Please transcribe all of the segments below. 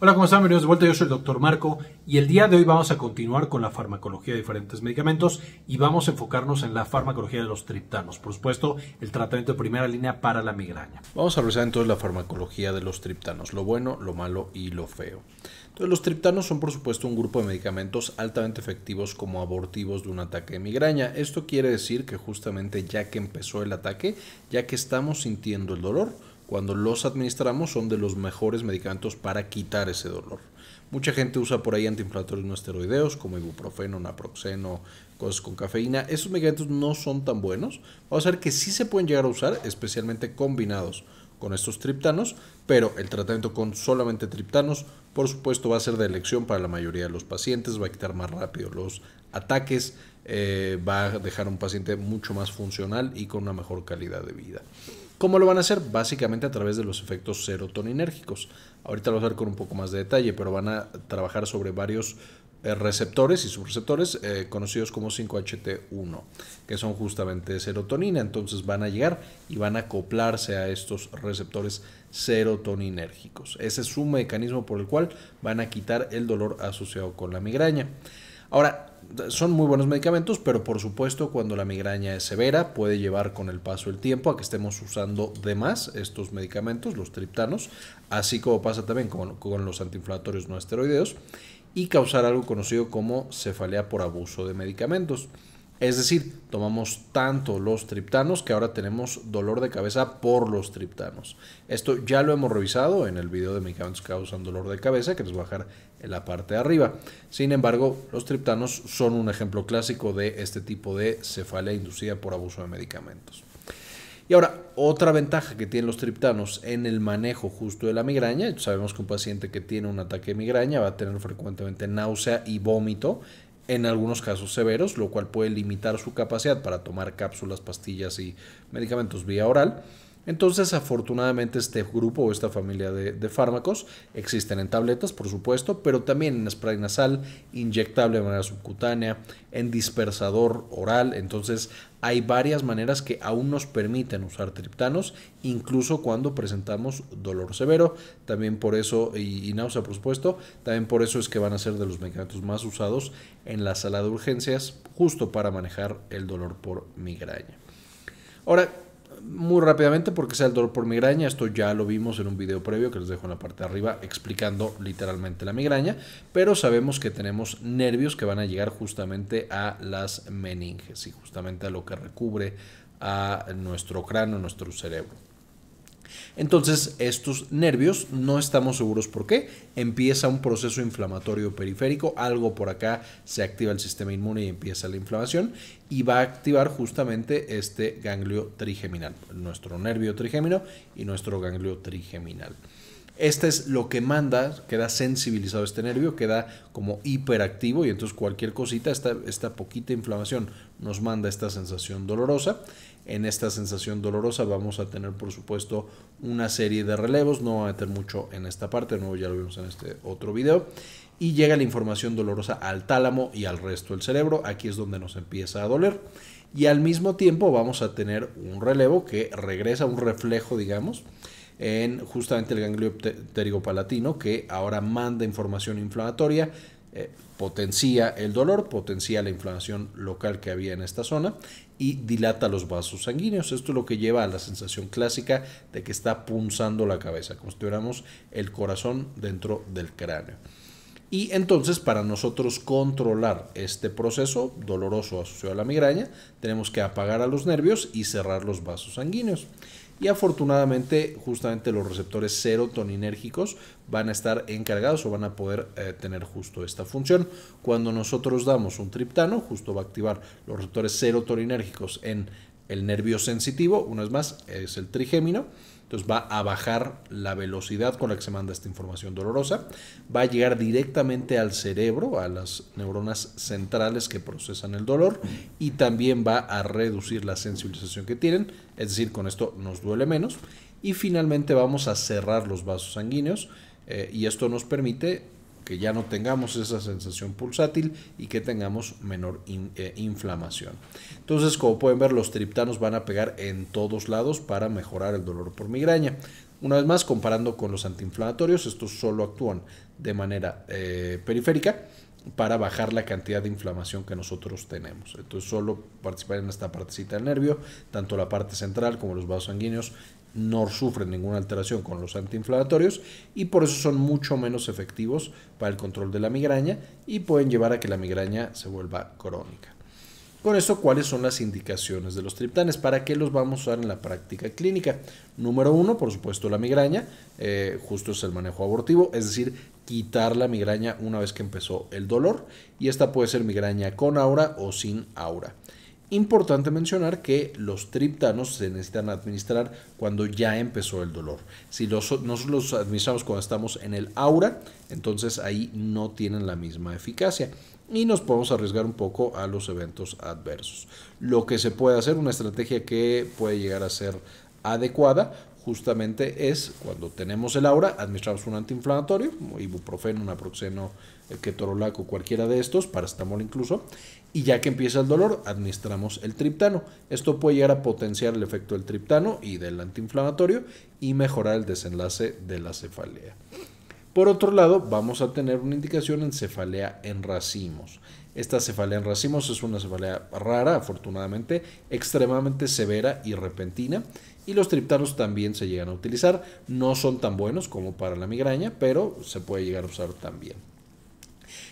Hola, ¿cómo están? Bienvenidos de vuelta. Yo soy el doctor Marco y el día de hoy vamos a continuar con la farmacología de diferentes medicamentos y vamos a enfocarnos en la farmacología de los triptanos. Por supuesto, el tratamiento de primera línea para la migraña. Vamos a revisar entonces la farmacología de los triptanos, lo bueno, lo malo y lo feo. Entonces, los triptanos son por supuesto un grupo de medicamentos altamente efectivos como abortivos de un ataque de migraña. Esto quiere decir que justamente ya que empezó el ataque, ya que estamos sintiendo el dolor, cuando los administramos son de los mejores medicamentos para quitar ese dolor. Mucha gente usa por ahí antiinflamatorios no esteroideos como ibuprofeno, naproxeno, cosas con cafeína. Esos medicamentos no son tan buenos. Vamos a ver que sí se pueden llegar a usar, especialmente combinados con estos triptanos, pero el tratamiento con solamente triptanos, por supuesto, va a ser de elección para la mayoría de los pacientes, va a quitar más rápido los ataques, eh, va a dejar un paciente mucho más funcional y con una mejor calidad de vida. ¿Cómo lo van a hacer? Básicamente a través de los efectos serotoninérgicos. Ahorita lo voy a ver con un poco más de detalle, pero van a trabajar sobre varios eh, receptores y subreceptores eh, conocidos como 5HT1, que son justamente serotonina. Entonces van a llegar y van a acoplarse a estos receptores serotoninérgicos. Ese es un mecanismo por el cual van a quitar el dolor asociado con la migraña. Ahora, son muy buenos medicamentos, pero por supuesto cuando la migraña es severa puede llevar con el paso del tiempo a que estemos usando de más estos medicamentos, los triptanos, así como pasa también con, los antiinflamatorios no esteroideos y causar algo conocido como cefalea por abuso de medicamentos. Es decir, tomamos tanto los triptanos que ahora tenemos dolor de cabeza por los triptanos. Esto ya lo hemos revisado en el video de medicamentos que causan dolor de cabeza, que les voy a dejar en la parte de arriba. Sin embargo, los triptanos son un ejemplo clásico de este tipo de cefalea inducida por abuso de medicamentos. Y ahora, otra ventaja que tienen los triptanos en el manejo justo de la migraña, sabemos que un paciente que tiene un ataque de migraña va a tener frecuentemente náusea y vómito, en algunos casos severos, lo cual puede limitar su capacidad para tomar cápsulas, pastillas y medicamentos vía oral. Entonces, afortunadamente, este grupo o esta familia de, fármacos existen en tabletas, por supuesto, pero también en spray nasal, inyectable de manera subcutánea, en dispersador oral. Entonces, hay varias maneras que aún nos permiten usar triptanos, incluso cuando presentamos dolor severo. También por eso, y, y, náusea por supuesto, también por eso es que van a ser de los medicamentos más usados en la sala de urgencias, justo para manejar el dolor por migraña. Ahora, muy rápidamente porque sea el dolor por migraña. Esto ya lo vimos en un video previo que les dejo en la parte de arriba explicando literalmente la migraña, pero sabemos que tenemos nervios que van a llegar justamente a las meninges y justamente a lo que recubre a nuestro cráneo, nuestro cerebro. Entonces, estos nervios, no estamos seguros por qué, empieza un proceso inflamatorio periférico, algo por acá se activa el sistema inmune y empieza la inflamación y va a activar justamente este ganglio trigeminal, nuestro nervio trigémino y nuestro ganglio trigeminal. Este es lo que manda, queda sensibilizado este nervio, queda como hiperactivo y entonces cualquier cosita, esta, esta poquita inflamación nos manda esta sensación dolorosa en esta sensación dolorosa. Vamos a tener, por supuesto, una serie de relevos. No voy a meter mucho en esta parte, de nuevo ya lo vimos en este otro video. Y llega la información dolorosa al tálamo y al resto del cerebro. Aquí es donde nos empieza a doler. Y al mismo tiempo vamos a tener un relevo que regresa, un reflejo, digamos, en justamente el ganglio pterigopalatino que ahora manda información inflamatoria eh, potencia el dolor, potencia la inflamación local que había en esta zona y dilata los vasos sanguíneos. Esto es lo que lleva a la sensación clásica de que está punzando la cabeza, como si tuviéramos el corazón dentro del cráneo. Y entonces para nosotros controlar este proceso doloroso asociado a la migraña, tenemos que apagar a los nervios y cerrar los vasos sanguíneos y afortunadamente justamente los receptores serotoninérgicos van a estar encargados o van a poder eh, tener justo esta función. Cuando nosotros damos un triptano, justo va a activar los receptores serotoninérgicos en el nervio sensitivo, una vez más, es el trigémino. Entonces va a bajar la velocidad con la que se manda esta información dolorosa. Va a llegar directamente al cerebro, a las neuronas centrales que procesan el dolor y también va a reducir la sensibilización que tienen. Es decir, con esto nos duele menos. Y finalmente vamos a cerrar los vasos sanguíneos eh, y esto nos permite que ya no tengamos esa sensación pulsátil y que tengamos menor eh, inflamación. Entonces, como pueden ver, los triptanos van a pegar en todos lados para mejorar el dolor por migraña. Una vez más, comparando con los antiinflamatorios, estos solo actúan de manera eh, periférica para bajar la cantidad de inflamación que nosotros tenemos. Entonces, solo participar en esta partecita del nervio, tanto la parte central como los vasos sanguíneos no sufren ninguna alteración con los antiinflamatorios y por eso son mucho menos efectivos para el control de la migraña y pueden llevar a que la migraña se vuelva crónica. Con esto, ¿cuáles son las indicaciones de los triptanes? ¿Para qué los vamos a usar en la práctica clínica? Número uno, por supuesto, la migraña. Eh, justo es el manejo abortivo, es decir, quitar la migraña una vez que empezó el dolor. Y esta puede ser migraña con aura o sin aura. Importante mencionar que los triptanos se necesitan administrar cuando ya empezó el dolor. Si los, los administramos cuando estamos en el aura, entonces ahí no tienen la misma eficacia y nos podemos arriesgar un poco a los eventos adversos. Lo que se puede hacer, una estrategia que puede llegar a ser adecuada, justamente es cuando tenemos el aura, administramos un antiinflamatorio, ibuprofeno, naproxeno, ketorolaco, cualquiera de estos, para paracetamol incluso, y ya que empieza el dolor, administramos el triptano. Esto puede llegar a potenciar el efecto del triptano y del antiinflamatorio y mejorar el desenlace de la cefalea. Por otro lado, vamos a tener una indicación en cefalea en racimos. Esta cefalea en racimos es una cefalea rara, afortunadamente, extremadamente severa y repentina y los triptanos también se llegan a utilizar. No son tan buenos como para la migraña, pero se puede llegar a usar también.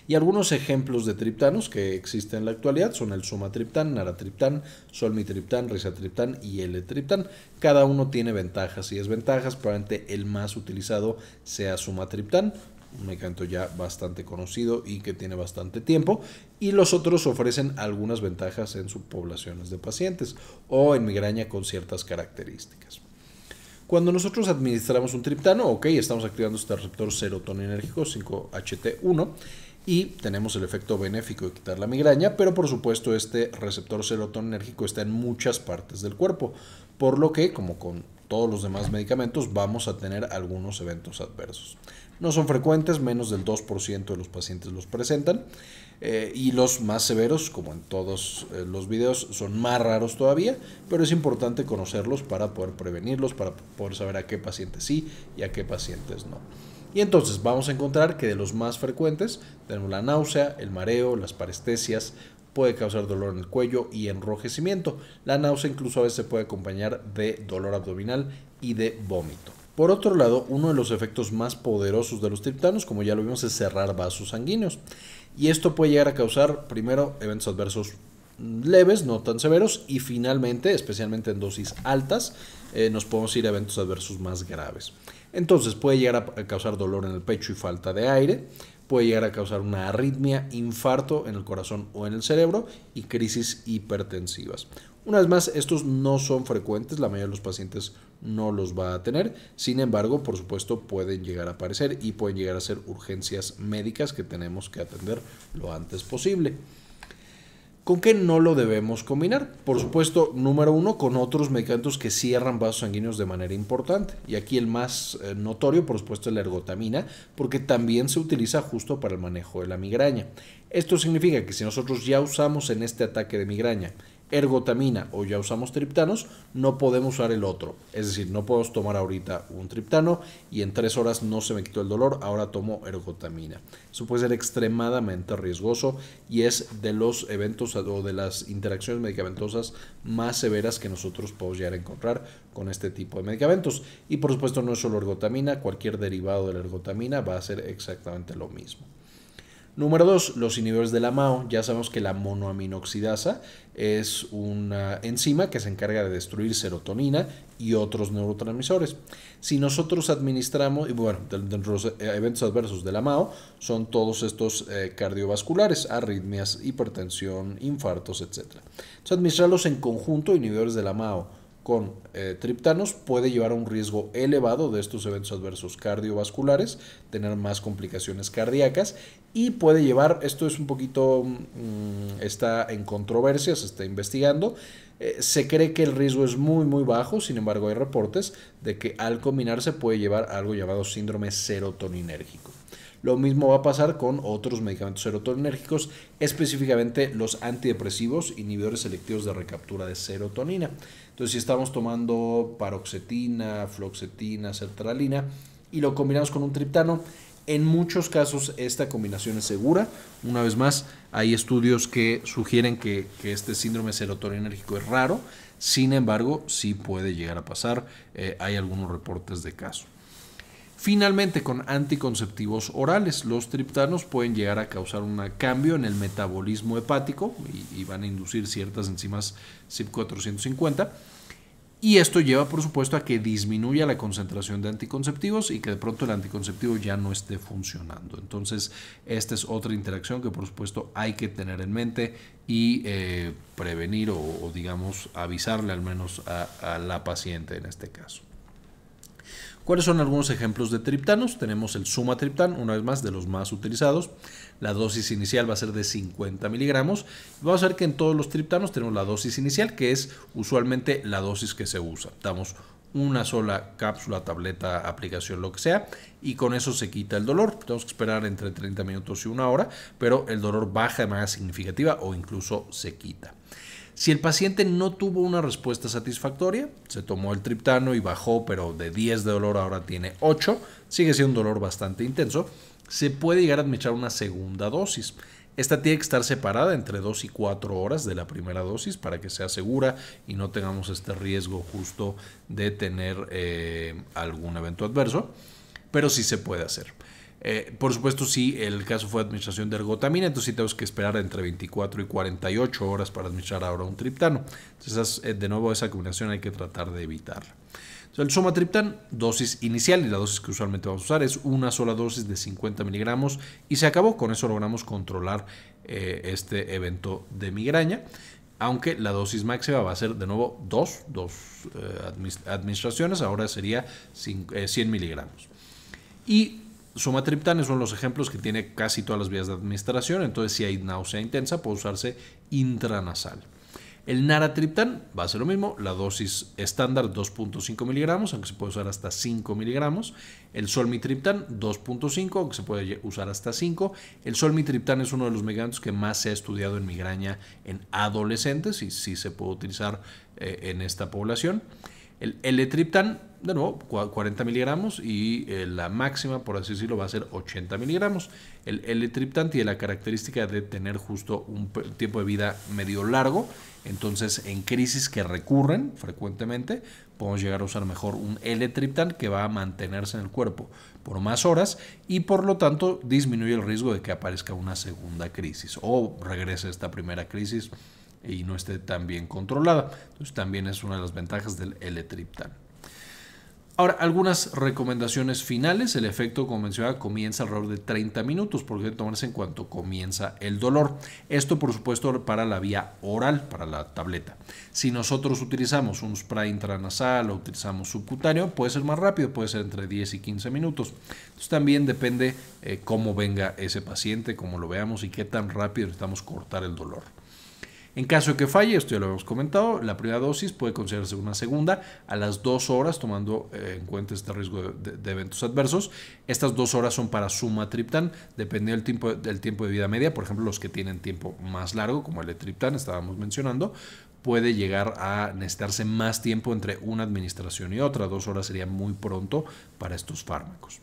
Y algunos ejemplos de triptanos que existen en la actualidad son el sumatriptán, naratriptán, solmitriptán, risatriptán y L-triptán. Cada uno tiene ventajas y desventajas, probablemente el más utilizado sea sumatriptán, me canto ya bastante conocido y que tiene bastante tiempo, y los otros ofrecen algunas ventajas en subpoblaciones de pacientes o en migraña con ciertas características. Cuando nosotros administramos un triptano, ok, estamos activando este receptor serotoninérgico 5HT1 y tenemos el efecto benéfico de quitar la migraña, pero por supuesto este receptor serotoninérgico está en muchas partes del cuerpo, por lo que, como con todos los demás medicamentos, vamos a tener algunos eventos adversos. No son frecuentes, menos del 2% de los pacientes los presentan. Eh, y los más severos, como en todos eh, los videos, son más raros todavía, pero es importante conocerlos para poder prevenirlos, para poder saber a qué pacientes sí y a qué pacientes no. Y entonces vamos a encontrar que de los más frecuentes tenemos la náusea, el mareo, las parestesias, puede causar dolor en el cuello y enrojecimiento. La náusea incluso a veces puede acompañar de dolor abdominal y de vómito. Por otro lado, uno de los efectos más poderosos de los triptanos, como ya lo vimos, es cerrar vasos sanguíneos. Y esto puede llegar a causar, primero, eventos adversos leves, no tan severos, y finalmente, especialmente en dosis altas, eh, nos podemos ir a eventos adversos más graves. Entonces puede llegar a causar dolor en el pecho y falta de aire, puede llegar a causar una arritmia, infarto en el corazón o en el cerebro y crisis hipertensivas. Una vez más, estos no son frecuentes, la mayoría de los pacientes no los va a tener, sin embargo, por supuesto, pueden llegar a aparecer y pueden llegar a ser urgencias médicas que tenemos que atender lo antes posible. ¿Con qué no lo debemos combinar? Por supuesto, número uno, con otros medicamentos que cierran vasos sanguíneos de manera importante. Y aquí el más eh, notorio, por supuesto, es la ergotamina, porque también se utiliza justo para el manejo de la migraña. Esto significa que si nosotros ya usamos en este ataque de migraña ergotamina o ya usamos triptanos, no podemos usar el otro. Es decir, no podemos tomar ahorita un triptano y en tres horas no se me quitó el dolor, ahora tomo ergotamina. Eso puede ser extremadamente riesgoso y es de los eventos o de las interacciones medicamentosas más severas que nosotros podemos llegar a encontrar con este tipo de medicamentos. Y por supuesto no es solo ergotamina, cualquier derivado de la ergotamina va a ser exactamente lo mismo. Número dos, los inhibidores de la MAO. Ya sabemos que la monoaminoxidasa es una enzima que se encarga de destruir serotonina y otros neurotransmisores. Si nosotros administramos, y bueno, dentro de los eh, eventos adversos de la MAO son todos estos eh, cardiovasculares, arritmias, hipertensión, infartos, etc. Entonces, administrarlos en conjunto, inhibidores de la MAO con eh, triptanos puede llevar a un riesgo elevado de estos eventos adversos cardiovasculares, tener más complicaciones cardíacas y puede llevar, esto es un poquito, mm, está en controversia, se está investigando, eh, se cree que el riesgo es muy muy bajo, sin embargo hay reportes de que al combinarse puede llevar algo llamado síndrome serotoninérgico. Lo mismo va a pasar con otros medicamentos serotoninérgicos, específicamente los antidepresivos, inhibidores selectivos de recaptura de serotonina. Entonces, si estamos tomando paroxetina, floxetina, sertralina y lo combinamos con un triptano, en muchos casos esta combinación es segura. Una vez más, hay estudios que sugieren que, este síndrome serotoninérgico es raro. Sin embargo, sí puede llegar a pasar. Eh, hay algunos reportes de caso. Finalmente, con anticonceptivos orales, los triptanos pueden llegar a causar un cambio en el metabolismo hepático y, van a inducir ciertas enzimas CYP450. Y esto lleva, por supuesto, a que disminuya la concentración de anticonceptivos y que de pronto el anticonceptivo ya no esté funcionando. Entonces, esta es otra interacción que, por supuesto, hay que tener en mente y eh, prevenir o, digamos, avisarle al menos a la paciente en este caso. ¿Cuáles son algunos ejemplos de triptanos? Tenemos el sumatriptán, una vez más, de los más utilizados. La dosis inicial va a ser de 50 miligramos. Vamos a ver que en todos los triptanos tenemos la dosis inicial, que es usualmente la dosis que se usa. Damos una sola cápsula, tableta, aplicación, lo que sea, y con eso se quita el dolor. Tenemos que esperar entre 30 minutos y una hora, pero el dolor baja de manera significativa o incluso se quita. Si el paciente no tuvo una respuesta satisfactoria, se tomó el triptano y bajó, pero de 10 de dolor ahora tiene 8, sigue siendo un dolor bastante intenso, se puede llegar a administrar una segunda dosis. Esta tiene que estar separada entre 2 y 4 horas de la primera dosis para que sea segura y no tengamos este riesgo justo de tener eh, algún evento adverso, pero sí se puede hacer. Eh, por supuesto, si el caso fue administración de ergotamina, entonces sí tenemos que esperar entre 24 y 48 horas para administrar ahora un triptano. Entonces, eh, de nuevo, esa combinación hay que tratar de evitarla. Entonces, el somatriptán, dosis inicial y la dosis que usualmente vamos a usar es una sola dosis de 50 miligramos y se acabó. Con eso logramos controlar eh, este evento de migraña aunque la dosis máxima va a ser de nuevo dos, dos administraciones, ahora sería 100 miligramos. Y es uno de los ejemplos que tiene casi todas las vías de administración, entonces si hay náusea intensa puede usarse intranasal. El naratriptan va a ser lo mismo, la dosis estándar 2.5 miligramos, aunque se puede usar hasta 5 miligramos. El solmitriptán 2.5, aunque se puede usar hasta 5. El solmitriptan es uno de los medicamentos que más se ha estudiado en migraña en adolescentes y sí se puede utilizar eh, en esta población. El L-triptan, de nuevo, 40 miligramos y eh, la máxima, por así decirlo, va a ser 80 miligramos. El L-triptan tiene la característica de tener justo un tiempo de vida medio largo. Entonces, en crisis que recurren frecuentemente, podemos llegar a usar mejor un L-triptan que va a mantenerse en el cuerpo por más horas y por lo tanto disminuye el riesgo de que aparezca una segunda crisis o regrese esta primera crisis y no esté tan bien controlada. Entonces también es una de las ventajas del l Ahora, algunas recomendaciones finales. El efecto, como mencionaba, comienza alrededor de 30 minutos, porque debe tomarse en cuanto comienza el dolor. Esto, por supuesto, para la vía oral, para la tableta. Si nosotros utilizamos un spray intranasal o utilizamos subcutáneo, puede ser más rápido, puede ser entre 10 y 15 minutos. Entonces, también depende eh, cómo venga ese paciente, cómo lo veamos y qué tan rápido necesitamos cortar el dolor. En caso de que falle, esto ya lo hemos comentado, la primera dosis puede considerarse una segunda a las dos horas, tomando eh, en cuenta este riesgo de, eventos adversos. Estas dos horas son para sumatriptán, dependiendo del tiempo, del tiempo de vida media. Por ejemplo, los que tienen tiempo más largo, como el ETRIPTAN, estábamos mencionando, puede llegar a necesitarse más tiempo entre una administración y otra. Dos horas sería muy pronto para estos fármacos.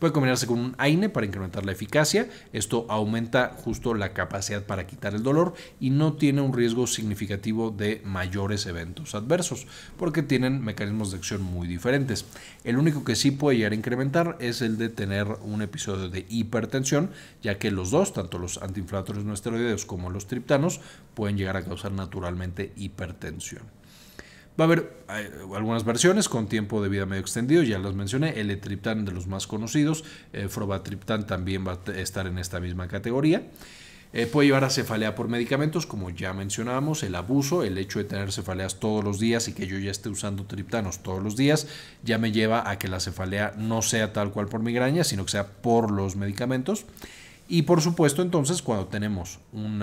Puede combinarse con un AINE para incrementar la eficacia. Esto aumenta justo la capacidad para quitar el dolor y no tiene un riesgo significativo de mayores eventos adversos, porque tienen mecanismos de acción muy diferentes. El único que sí puede llegar a incrementar es el de tener un episodio de hipertensión, ya que los dos, tanto los antiinflamatorios no esteroideos como los triptanos, pueden llegar a causar naturalmente hipertensión. Va a haber eh, algunas versiones con tiempo de vida medio extendido, ya las mencioné, el etriptán de los más conocidos, el eh, frobatriptán también va a estar en esta misma categoría. Eh, puede llevar a cefalea por medicamentos, como ya mencionábamos, el abuso, el hecho de tener cefaleas todos los días y que yo ya esté usando triptanos todos los días, ya me lleva a que la cefalea no sea tal cual por migraña, sino que sea por los medicamentos. Y por supuesto, entonces, cuando tenemos em,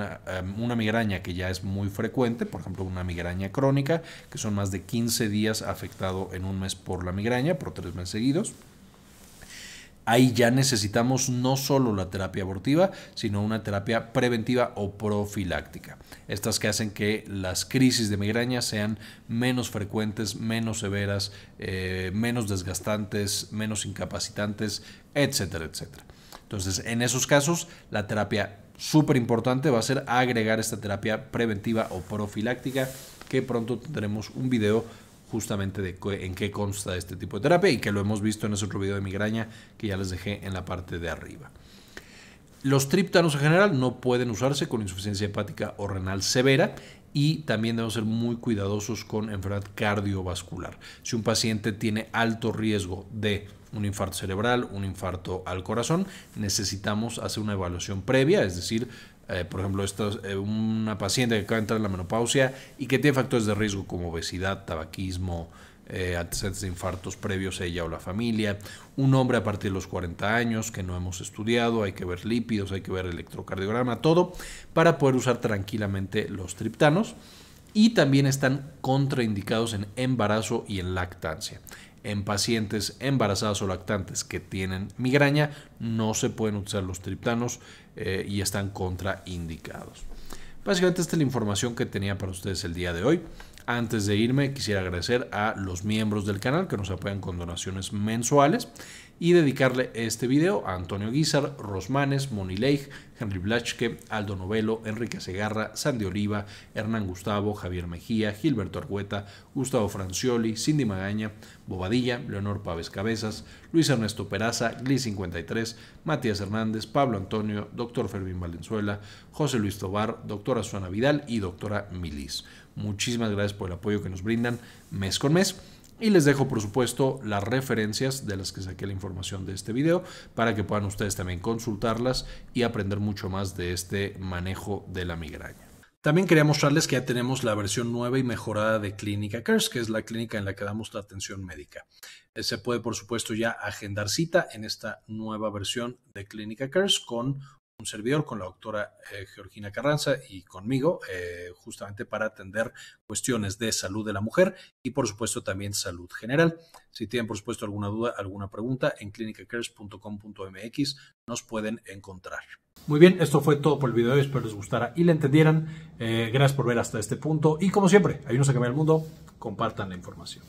una, migraña que ya es muy frecuente, por ejemplo, una migraña crónica, que son más de 15 días afectado en un mes por la migraña, por tres meses seguidos, ahí ya necesitamos no solo la terapia abortiva, sino una terapia preventiva o profiláctica. Estas que hacen que las crisis de migraña sean menos frecuentes, menos severas, eh, menos desgastantes, menos incapacitantes, etcétera, etcétera. Entonces, en esos casos, la terapia súper importante va a ser agregar esta terapia preventiva o profiláctica, que pronto tendremos un video justamente de en qué consta este tipo de terapia y que lo hemos visto en ese otro video de migraña que ya les dejé en la parte de arriba. Los tríptanos en general no pueden usarse con insuficiencia hepática o renal severa y también debemos ser muy cuidadosos con enfermedad cardiovascular. Si un paciente tiene alto riesgo de un infarto cerebral, un infarto al corazón, necesitamos hacer una evaluación previa, es decir, eh, por ejemplo, esta, eh, una paciente que acaba de entrar en la menopausia y que tiene factores de riesgo como obesidad, tabaquismo, eh, antecedentes de infartos previos a ella o la familia, un hombre a partir de los 40 años que no hemos estudiado, hay que ver lípidos, hay que ver electrocardiograma, todo, para poder usar tranquilamente los triptanos. Y también están contraindicados en embarazo y en lactancia en pacientes embarazadas o lactantes que tienen migraña, no se pueden usar los triptanos eh, y están contraindicados. Básicamente esta es la información que tenía para ustedes el día de hoy. Antes de irme, quisiera agradecer a los miembros del canal que nos apoyan con donaciones mensuales y dedicarle este video a Antonio Guizar, Rosmanes, Moni Leigh, Henry Blachke, Aldo Novelo, Enrique Segarra, Sandy Oliva, Hernán Gustavo, Javier Mejía, Gilberto Argueta, Gustavo Francioli, Cindy Magaña, Bobadilla, Leonor Pávez Cabezas, Luis Ernesto Peraza, Gli 53, Matías Hernández, Pablo Antonio, Doctor Fermín Valenzuela, José Luis Tobar, Doctora Suana Vidal y Doctora Milis. Muchísimas gracias por el apoyo que nos brindan mes con mes. Y les dejo, por supuesto, las referencias de las que saqué la información de este video para que puedan ustedes también consultarlas y aprender mucho más de este manejo de la migraña. También quería mostrarles que ya tenemos la versión nueva y mejorada de Clínica CARES, que es la clínica en la que damos la atención médica. Eh, se puede, por supuesto, ya agendar cita en esta nueva versión de Clínica CARES con un servidor, con la doctora eh, Georgina Carranza y conmigo, eh, justamente para atender cuestiones de salud de la mujer y por supuesto también salud general. Si tienen por supuesto alguna duda, alguna pregunta, en clinicacares.com.mx nos pueden encontrar. Muy bien, esto fue todo por el video, espero les gustara y le entendieran. Eh, gracias por ver hasta este punto y como siempre, ayúdanos a cambiar el mundo, compartan la información.